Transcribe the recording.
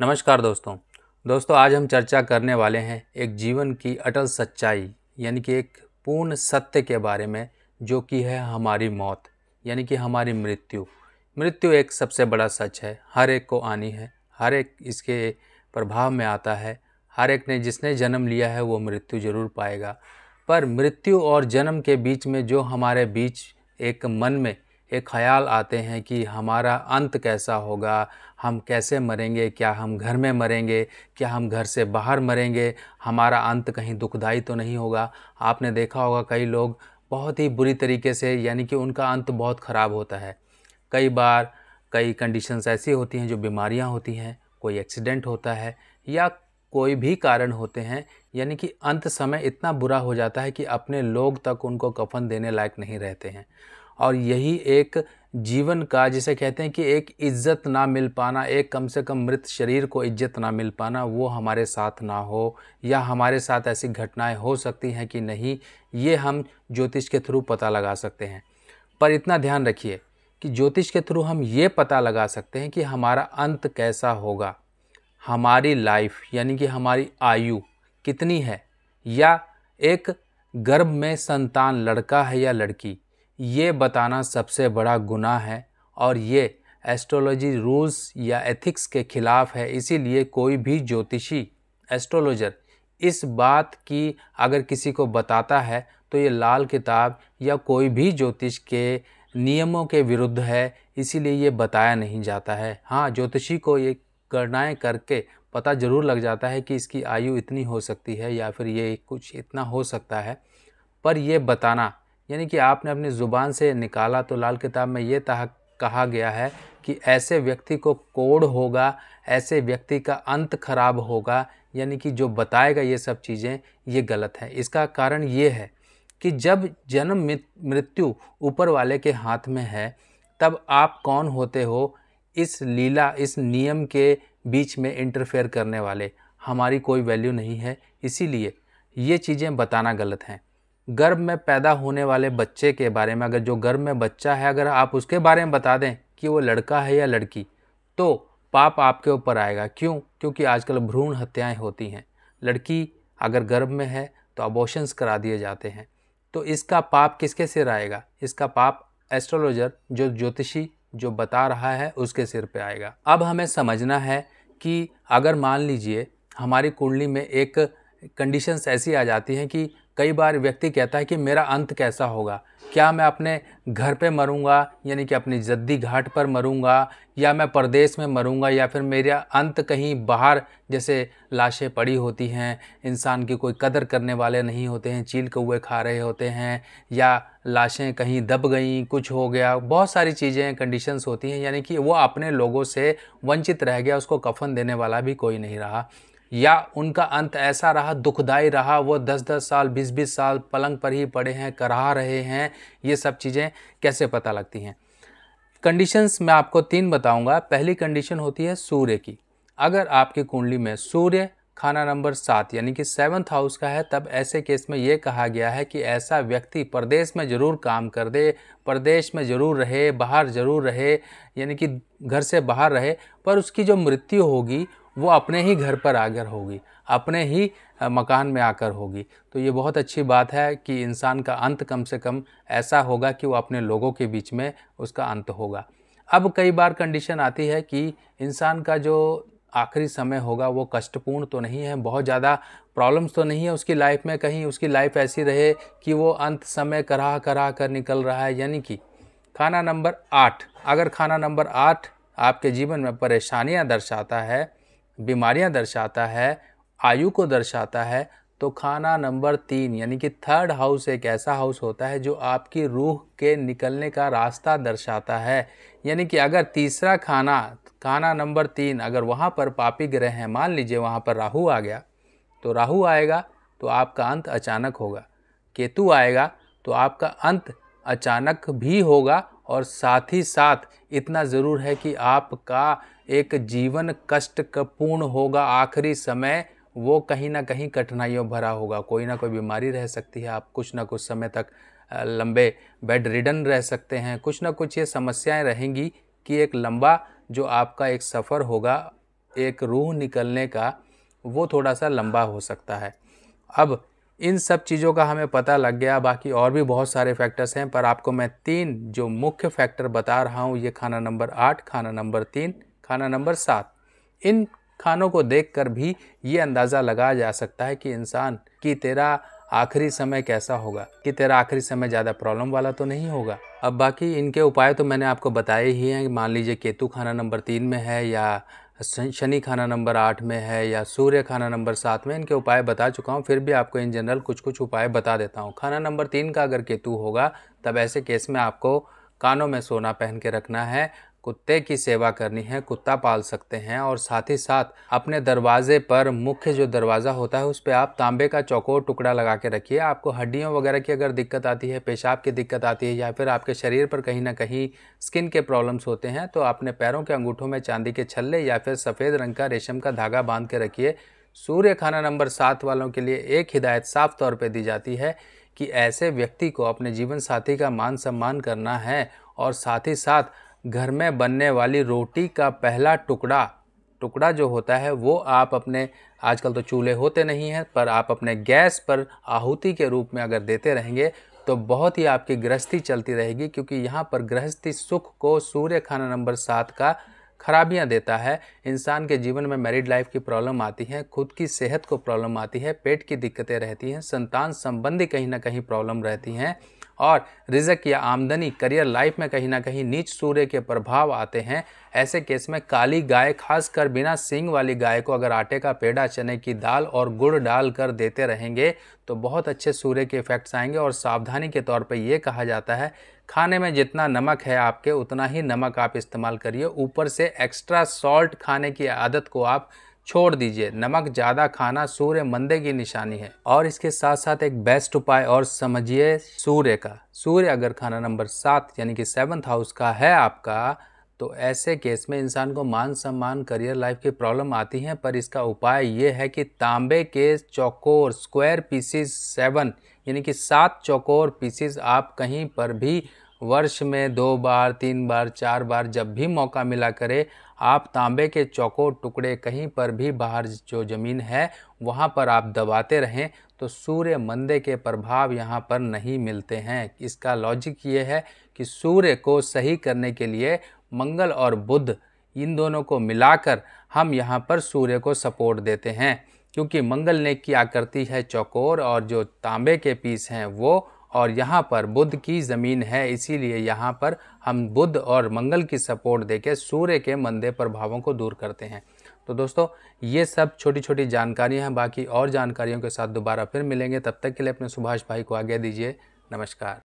नमस्कार दोस्तों दोस्तों आज हम चर्चा करने वाले हैं एक जीवन की अटल सच्चाई यानी कि एक पूर्ण सत्य के बारे में जो कि है हमारी मौत यानी कि हमारी मृत्यु मृत्यु एक सबसे बड़ा सच है हर एक को आनी है हर एक इसके प्रभाव में आता है हर एक ने जिसने जन्म लिया है वो मृत्यु जरूर पाएगा पर मृत्यु और जन्म के बीच में जो हमारे बीच एक मन में एक ख्याल आते हैं कि हमारा अंत कैसा होगा हम कैसे मरेंगे क्या हम घर में मरेंगे क्या हम घर से बाहर मरेंगे हमारा अंत कहीं दुखदाई तो नहीं होगा आपने देखा होगा कई लोग बहुत ही बुरी तरीके से यानी कि उनका अंत बहुत ख़राब होता है कई बार कई कंडीशंस ऐसी होती हैं जो बीमारियां होती हैं कोई एक्सीडेंट होता है या कोई भी कारण होते हैं यानी कि अंत समय इतना बुरा हो जाता है कि अपने लोग तक उनको कफन देने लायक नहीं रहते हैं और यही एक जीवन का जिसे कहते हैं कि एक इज्जत ना मिल पाना एक कम से कम मृत शरीर को इज्जत ना मिल पाना वो हमारे साथ ना हो या हमारे साथ ऐसी घटनाएं हो सकती हैं कि नहीं ये हम ज्योतिष के थ्रू पता लगा सकते हैं पर इतना ध्यान रखिए कि ज्योतिष के थ्रू हम ये पता लगा सकते हैं कि हमारा अंत कैसा होगा हमारी लाइफ यानी कि हमारी आयु कितनी है या एक गर्भ में संतान लड़का है या लड़की ये बताना सबसे बड़ा गुनाह है और ये एस्ट्रोलॉजी रूल्स या एथिक्स के खिलाफ है इसीलिए कोई भी ज्योतिषी एस्ट्रोलॉजर इस बात की अगर किसी को बताता है तो ये लाल किताब या कोई भी ज्योतिष के नियमों के विरुद्ध है इसीलिए ये बताया नहीं जाता है हाँ ज्योतिषी को ये गणनाएँ करके पता ज़रूर लग जाता है कि इसकी आयु इतनी हो सकती है या फिर ये कुछ इतना हो सकता है पर यह बताना यानी कि आपने अपनी ज़ुबान से निकाला तो लाल किताब में ये तह कहा गया है कि ऐसे व्यक्ति को कोड़ होगा ऐसे व्यक्ति का अंत खराब होगा यानी कि जो बताएगा ये सब चीज़ें ये गलत है इसका कारण ये है कि जब जन्म मृत्यु ऊपर वाले के हाथ में है तब आप कौन होते हो इस लीला इस नियम के बीच में इंटरफेयर करने वाले हमारी कोई वैल्यू नहीं है इसीलिए ये चीज़ें बताना गलत हैं गर्भ में पैदा होने वाले बच्चे के बारे में अगर जो गर्भ में बच्चा है अगर आप उसके बारे में बता दें कि वो लड़का है या लड़की तो पाप आपके ऊपर आएगा क्यों क्योंकि आजकल भ्रूण हत्याएं होती हैं लड़की अगर गर्भ में है तो अबॉशंस करा दिए जाते हैं तो इसका पाप किसके सिर आएगा इसका पाप एस्ट्रोलॉजर जो ज्योतिषी जो बता रहा है उसके सिर पे आएगा अब हमें समझना है कि अगर मान लीजिए हमारी कुंडली में एक कंडीशंस ऐसी आ जाती हैं कि कई बार व्यक्ति कहता है कि मेरा अंत कैसा होगा क्या मैं अपने घर पे मरूंगा यानी कि अपनी जद्दी घाट पर मरूंगा या मैं परदेश में मरूंगा या फिर मेरा अंत कहीं बाहर जैसे लाशें पड़ी होती हैं इंसान की कोई कदर करने वाले नहीं होते हैं चील कौए खा रहे होते हैं या लाशें कहीं दब गई कुछ हो गया बहुत सारी चीज़ें कंडीशंस होती हैं यानी कि वो अपने लोगों से वंचित रह गया उसको कफन देने वाला भी कोई नहीं रहा या उनका अंत ऐसा रहा दुखदाई रहा वो दस दस साल बीस बीस साल पलंग पर ही पड़े हैं कराह रहे हैं ये सब चीज़ें कैसे पता लगती हैं कंडीशंस मैं आपको तीन बताऊंगा पहली कंडीशन होती है सूर्य की अगर आपकी कुंडली में सूर्य खाना नंबर सात यानी कि सेवन्थ हाउस का है तब ऐसे केस में ये कहा गया है कि ऐसा व्यक्ति प्रदेश में ज़रूर काम कर दे प्रदेश में ज़रूर रहे बाहर ज़रूर रहे यानी कि घर से बाहर रहे पर उसकी जो मृत्यु होगी वो अपने ही घर पर आकर होगी अपने ही मकान में आकर होगी तो ये बहुत अच्छी बात है कि इंसान का अंत कम से कम ऐसा होगा कि वो अपने लोगों के बीच में उसका अंत होगा अब कई बार कंडीशन आती है कि इंसान का जो आखिरी समय होगा वो कष्टपूर्ण तो नहीं है बहुत ज़्यादा प्रॉब्लम्स तो नहीं है उसकी लाइफ में कहीं उसकी लाइफ ऐसी रहे कि वो अंत समय कराह कराह कर निकल रहा है यानी कि खाना नंबर आठ अगर खाना नंबर आठ आपके जीवन में परेशानियां दर्शाता है बीमारियां दर्शाता है आयु को दर्शाता है तो खाना नंबर तीन यानी कि थर्ड हाउस एक ऐसा हाउस होता है जो आपकी रूह के निकलने का रास्ता दर्शाता है यानी कि अगर तीसरा खाना खाना नंबर तीन अगर वहाँ पर पापी ग्रह हैं मान लीजिए वहाँ पर राहु आ गया तो राहु आएगा तो आपका अंत अचानक होगा केतु आएगा तो आपका अंत अचानक भी होगा और साथ ही साथ इतना ज़रूर है कि आपका एक जीवन कष्ट पूर्ण होगा आखिरी समय वो कहीं ना कहीं कठिनाइयों भरा होगा कोई ना कोई बीमारी रह सकती है आप कुछ ना कुछ समय तक लंबे बेड रिडन रह सकते हैं कुछ ना कुछ ये समस्याएं रहेंगी कि एक लंबा जो आपका एक सफ़र होगा एक रूह निकलने का वो थोड़ा सा लंबा हो सकता है अब इन सब चीज़ों का हमें पता लग गया बाकी और भी बहुत सारे फैक्टर्स हैं पर आपको मैं तीन जो मुख्य फैक्टर बता रहा हूँ ये खाना नंबर आठ खाना नंबर तीन खाना नंबर सात इन खानों को देखकर भी ये अंदाज़ा लगाया जा सकता है कि इंसान की तेरा आखिरी समय कैसा होगा कि तेरा आखिरी समय ज़्यादा प्रॉब्लम वाला तो नहीं होगा अब बाकी इनके उपाय तो मैंने आपको बताए ही हैं मान लीजिए केतु खाना नंबर तीन में है या शनि खाना नंबर आठ में है या सूर्य खाना नंबर सात में इनके उपाय बता चुका हूँ फिर भी आपको इन जनरल कुछ कुछ उपाय बता देता हूँ खाना नंबर तीन का अगर केतु होगा तब ऐसे केस में आपको कानों में सोना पहन के रखना है कुत्ते की सेवा करनी है कुत्ता पाल सकते हैं और साथ ही साथ अपने दरवाजे पर मुख्य जो दरवाज़ा होता है उस पर आप तांबे का चौकोर टुकड़ा लगा के रखिए आपको हड्डियों वगैरह की अगर दिक्कत आती है पेशाब की दिक्कत आती है या फिर आपके शरीर पर कहीं ना कहीं स्किन के प्रॉब्लम्स होते हैं तो अपने पैरों के अंगूठों में चांदी के छल्ले या फिर सफ़ेद रंग का रेशम का धागा बांध के रखिए सूर्य खाना नंबर सात वालों के लिए एक हिदायत साफ तौर पर दी जाती है कि ऐसे व्यक्ति को अपने जीवन साथी का मान सम्मान करना है और साथ ही साथ घर में बनने वाली रोटी का पहला टुकड़ा टुकड़ा जो होता है वो आप अपने आजकल तो चूल्हे होते नहीं हैं पर आप अपने गैस पर आहुति के रूप में अगर देते रहेंगे तो बहुत ही आपकी गृहस्थी चलती रहेगी क्योंकि यहाँ पर गृहस्थी सुख को सूर्य खाना नंबर सात का खराबियाँ देता है इंसान के जीवन में मैरिड लाइफ की प्रॉब्लम आती है खुद की सेहत को प्रॉब्लम आती है पेट की दिक्कतें रहती हैं संतान संबंधी कहीं ना कहीं प्रॉब्लम रहती हैं और रिजक या आमदनी करियर लाइफ में कहीं ना कहीं नीच सूर्य के प्रभाव आते हैं ऐसे केस में काली गाय खासकर बिना सिंग वाली गाय को अगर आटे का पेड़ा चने की दाल और गुड़ डाल कर देते रहेंगे तो बहुत अच्छे सूर्य के इफेक्ट्स आएंगे और सावधानी के तौर पर यह कहा जाता है खाने में जितना नमक है आपके उतना ही नमक आप इस्तेमाल करिए ऊपर से एक्स्ट्रा सॉल्ट खाने की आदत को आप छोड़ दीजिए नमक ज़्यादा खाना सूर्य मंदे की निशानी है और इसके साथ साथ एक बेस्ट उपाय और समझिए सूर्य का सूर्य अगर खाना नंबर सात यानी कि सेवन्थ हाउस का है आपका तो ऐसे केस में इंसान को मान सम्मान करियर लाइफ की प्रॉब्लम आती हैं पर इसका उपाय ये है कि तांबे के चौकोर स्क्वायर पीसीस सेवन यानी कि सात चौकोर पीसीस आप कहीं पर भी वर्ष में दो बार तीन बार चार बार जब भी मौका मिला करे आप तांबे के चौकोर टुकड़े कहीं पर भी बाहर जो ज़मीन है वहाँ पर आप दबाते रहें तो सूर्य मंदे के प्रभाव यहाँ पर नहीं मिलते हैं इसका लॉजिक ये है कि सूर्य को सही करने के लिए मंगल और बुध इन दोनों को मिलाकर हम यहाँ पर सूर्य को सपोर्ट देते हैं क्योंकि मंगल ने की आकृति है चौकोर और जो तांबे के पीस हैं वो और यहाँ पर बुद्ध की ज़मीन है इसीलिए यहाँ पर हम बुद्ध और मंगल की सपोर्ट देके सूर्य के मंदे प्रभावों को दूर करते हैं तो दोस्तों ये सब छोटी छोटी जानकारियाँ हैं बाकी और जानकारियों के साथ दोबारा फिर मिलेंगे तब तक के लिए अपने सुभाष भाई को आज्ञा दीजिए नमस्कार